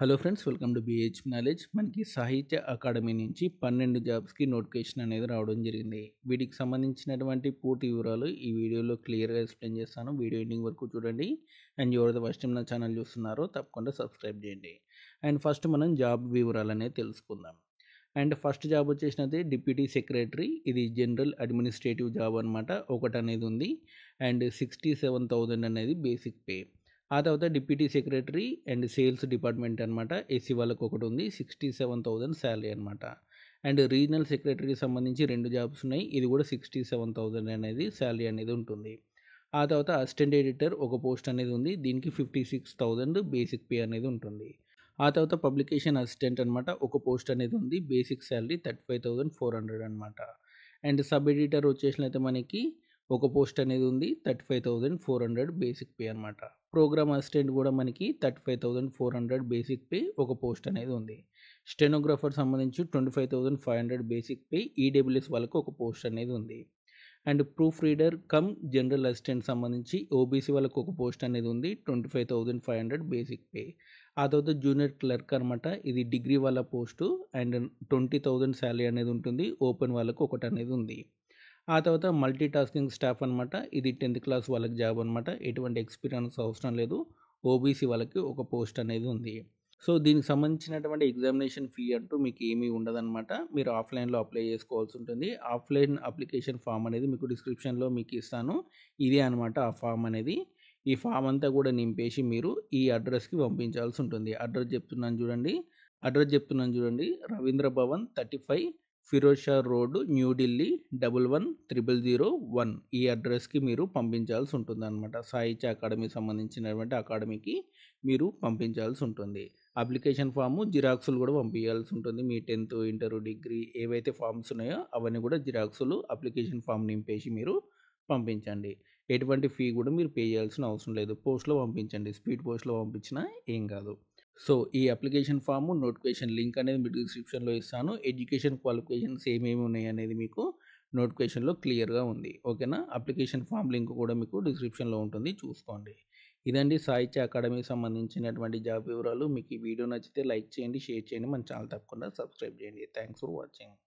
hello friends welcome to BH knowledge మనకి Sahitya academy నుంచి పన్నెండు జాబ్స్కి నోటిఫికేషన్ అనేది రావడం జరిగింది వీటికి సంబంధించినటువంటి పూర్తి వివరాలు ఈ వీడియోలో క్లియర్గా ఎక్స్ప్లెయిన్ చేస్తాను వీడియో ఎండింగ్ వరకు చూడండి అండ్ ఎవరైతే ఫస్ట్ టైం నా ఛానల్ చూస్తున్నారో తప్పకుండా సబ్స్క్రైబ్ చేయండి అండ్ ఫస్ట్ మనం జాబ్ వివరాలు అనేది తెలుసుకుందాం అండ్ ఫస్ట్ జాబ్ వచ్చేసినది డిప్యూటీ సెక్రటరీ ఇది జనరల్ అడ్మినిస్ట్రేటివ్ జాబ్ అనమాట ఒకటి అనేది ఉంది అండ్ సిక్స్టీ సెవెన్ థౌజండ్ అనేది బేసిక్ పే ఆ తర్వాత deputy secretary and sales department అనమాట ఏసీ వాళ్ళకి ఒకటి ఉంది సిక్స్టీ సెవెన్ థౌజండ్ శాలరీ అనమాట అండ్ రీజనల్ సెక్రటరీకి సంబంధించి రెండు జాబ్స్ ఉన్నాయి ఇది కూడా సిక్స్టీ సెవెన్ థౌజండ్ అనేది శాలరీ అనేది ఉంటుంది ఆ తర్వాత అసిస్టెంట్ ఎడిటర్ ఒక పోస్ట్ అనేది ఉంది దీనికి fifty six thousand basic pay అనేది ఉంటుంది ఆ తర్వాత పబ్లికేషన్ అసిస్టెంట్ అనమాట ఒక పోస్ట్ అనేది ఉంది basic salary thirty five thousand four hundred అనమాట అండ్ సబ్ ఎడిటర్ వచ్చేసినైతే మనకి ఒక పోస్ట్ అనేది ఉంది thirty five thousand four hundred basic pay అనమాట ప్రోగ్రామ్ అసిస్టెంట్ కూడా మనకి thirty five thousand four hundred basic pay ఒక పోస్ట్ అనేది ఉంది స్టెనోగ్రాఫర్ సంబంధించి twenty five thousand five hundred basic pay EWS e వాళ్ళకి ఒక పోస్ట్ అనేది ఉంది and proof reader cum general assistant సంబంధించి ఓబీసీ వాళ్ళకి ఒక పోస్ట్ అనేది ఉంది twenty five thousand five hundred basic pay ఆ తర్వాత జూనియర్ క్లర్క్ అనమాట ఇది డిగ్రీ వాళ్ళ post and twenty thousand salary అనేది ఉంటుంది ఓపెన్ వాళ్ళకు ఒకటి అనేది ఉంది ఆ తర్వాత మల్టీ టాస్కింగ్ స్టాఫ్ అనమాట ఇది టెన్త్ క్లాస్ వాళ్ళకి జాబ్ అనమాట ఎటువంటి ఎక్స్పీరియన్స్ అవసరం లేదు ఓబీసీ వాళ్ళకి ఒక పోస్ట్ అనేది ఉంది సో దీనికి సంబంధించినటువంటి ఎగ్జామినేషన్ ఫీ అంటూ మీకు ఏమీ ఉండదన్నమాట మీరు ఆఫ్లైన్లో అప్లై చేసుకోవాల్సి ఉంటుంది ఆఫ్లైన్ అప్లికేషన్ ఫామ్ అనేది మీకు డిస్క్రిప్షన్లో మీకు ఇస్తాను ఇదే అనమాట ఆ ఫామ్ అనేది ఈ ఫామ్ అంతా కూడా నింపేసి మీరు ఈ అడ్రస్కి పంపించాల్సి ఉంటుంది అడ్రస్ చెప్తున్నాను చూడండి అడ్రస్ చెప్తున్నాను చూడండి Rabindra Bhavan thirty five Ferozeshah road New Delhi double one triple zero one ఈ అడ్రస్కి మీరు పంపించాల్సి ఉంటుంది అనమాట సాహిత్య అకాడమీ సంబంధించినటువంటి అకాడమీకి మీరు పంపించాల్సి ఉంటుంది అప్లికేషన్ ఫాము జిరాక్సులు కూడా పంపించాల్సి ఉంటుంది మీ టెన్త్ ఇంటర్ డిగ్రీ ఏవైతే ఫామ్స్ ఉన్నాయో అవన్నీ కూడా జిరాక్సులు అప్లికేషన్ ఫామ్ నింపేసి మీరు పంపించండి ఎటువంటి ఫీ కూడా మీరు పే చేయాల్సిన అవసరం లేదు పోస్ట్లో పంపించండి స్పీడ్ పోస్ట్లో పంపించినా ఏం కాదు సో ఈ అప్లికేషన్ ఫామ్ నోటిఫికేషన్ లింక్ అనేది మీకు డిస్క్రిప్షన్లో ఇస్తాను ఎడ్యుకేషన్ క్వాలిఫికేషన్స్ ఏమేమి ఉన్నాయి అనేది మీకు నోటిఫికేషన్లో క్లియర్గా ఉంది ఓకేనా అప్లికేషన్ ఫామ్ లింక్ కూడా మీకు డిస్క్రిప్షన్లో ఉంటుంది చూసుకోండి ఇదండి సాహిత్య అకాడమీకి సంబంధించినటువంటి జాబ్ వివరాలు మీకు ఈ వీడియో నచ్చితే లైక్ చేయండి షేర్ చేయండి మన ఛానల్ తప్పకుండా సబ్స్క్రైబ్ చేయండి థ్యాంక్స్ ఫర్ వాచింగ్